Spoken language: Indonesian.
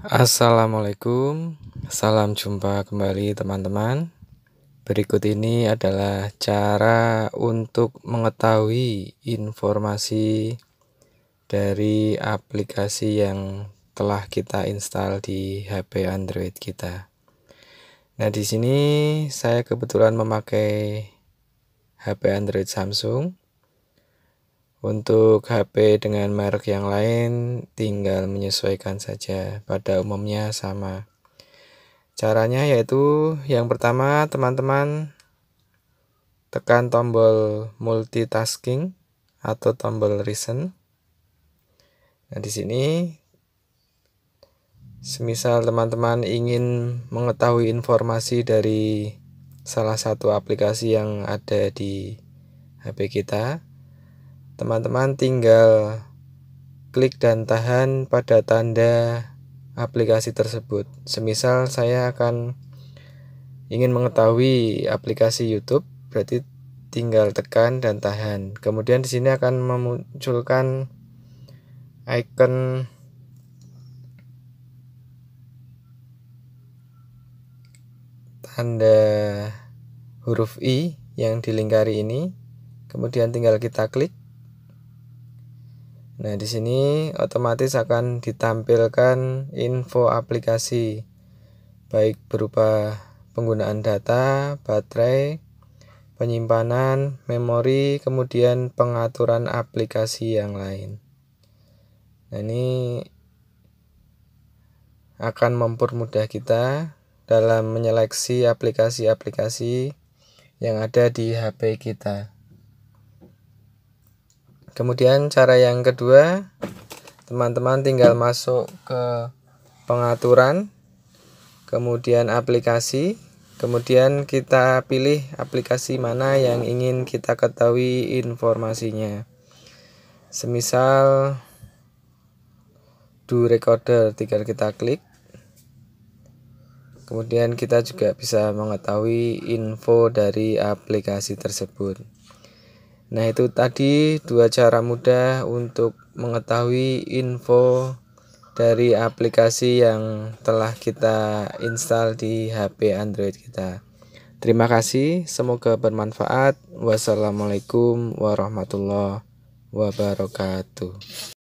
Assalamualaikum, salam jumpa kembali teman-teman. Berikut ini adalah cara untuk mengetahui informasi dari aplikasi yang telah kita install di HP Android kita. Nah, di sini saya kebetulan memakai HP Android Samsung untuk HP dengan merek yang lain tinggal menyesuaikan saja, pada umumnya sama. Caranya yaitu yang pertama teman-teman tekan tombol multitasking atau tombol recent. Nah, di sini semisal teman-teman ingin mengetahui informasi dari salah satu aplikasi yang ada di HP kita, teman-teman tinggal klik dan tahan pada tanda aplikasi tersebut. Semisal saya akan ingin mengetahui aplikasi YouTube, berarti tinggal tekan dan tahan. Kemudian di sini akan memunculkan icon tanda huruf i yang dilingkari ini. Kemudian tinggal kita klik Nah, di sini otomatis akan ditampilkan info aplikasi baik berupa penggunaan data, baterai, penyimpanan, memori, kemudian pengaturan aplikasi yang lain. Nah, ini akan mempermudah kita dalam menyeleksi aplikasi-aplikasi yang ada di HP kita kemudian cara yang kedua teman-teman tinggal masuk ke pengaturan kemudian aplikasi kemudian kita pilih aplikasi mana yang ingin kita ketahui informasinya semisal do recorder tinggal kita klik kemudian kita juga bisa mengetahui info dari aplikasi tersebut Nah, itu tadi dua cara mudah untuk mengetahui info dari aplikasi yang telah kita install di HP Android kita. Terima kasih, semoga bermanfaat. Wassalamualaikum warahmatullahi wabarakatuh.